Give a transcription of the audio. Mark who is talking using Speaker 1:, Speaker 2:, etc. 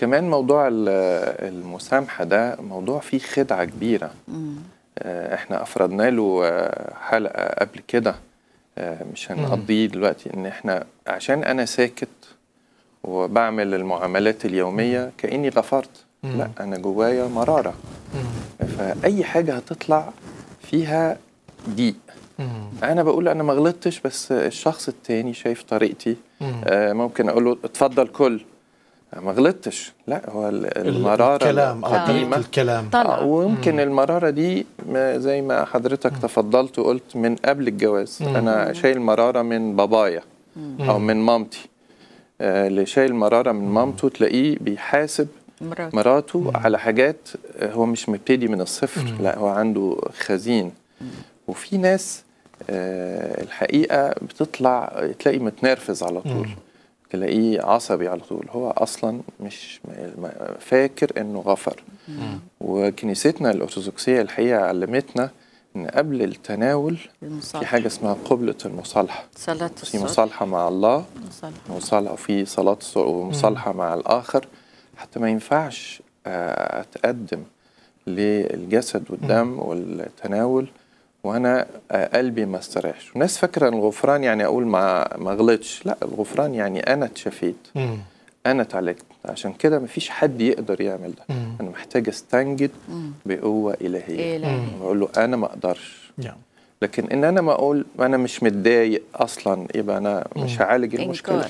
Speaker 1: كمان موضوع المسامحه ده موضوع فيه خدعه كبيره مم. آه، احنا افردنا له آه، حلقه قبل كده آه، مش هنقضيه دلوقتي ان احنا عشان انا ساكت وبعمل المعاملات اليوميه كاني غفرت مم. لا انا جوايا مراره مم. فاي حاجه هتطلع فيها ضيق انا بقول انا ما غلطتش بس الشخص التاني شايف طريقتي آه ممكن اقول له اتفضل كل ما غلطتش لا هو المراره الكلام آه، قديمه الكلام آه، طلع. ويمكن مم. المراره دي زي ما حضرتك مم. تفضلت وقلت من قبل الجواز مم. انا شايل مراره من بابايا مم. او من مامتي آه، اللي شايل مراره من مامته تلاقيه بيحاسب مراته, مراته مم. على حاجات هو مش مبتدي من الصفر مم. لا هو عنده خزين مم. وفي ناس الحقيقه بتطلع تلاقي متنرفز على طول مم. تلاقيه عصبي على طول هو اصلا مش فاكر انه غفر وكنيستنا الارثوذكسيه الحقيقه علمتنا ان قبل التناول المصالحة. في حاجه اسمها قبله المصالحه صلاه في مصالحه مع الله مصالحه مصالحه وفي صلاه ومصالحه مع الاخر حتى ما ينفعش آه، اتقدم للجسد والدم والتناول وانا آه، قلبي ما استريحش وناس فاكره ان الغفران يعني اقول ما ما غلطش لا الغفران يعني انا اتشفيت انا اتعالجت عشان كده ما فيش حد يقدر يعمل ده انا محتاج استنجد بقوه الهيه إله. بقول له انا ما اقدرش لكن ان انا ما اقول انا مش متضايق اصلا يبقى انا مش هعالج المشكله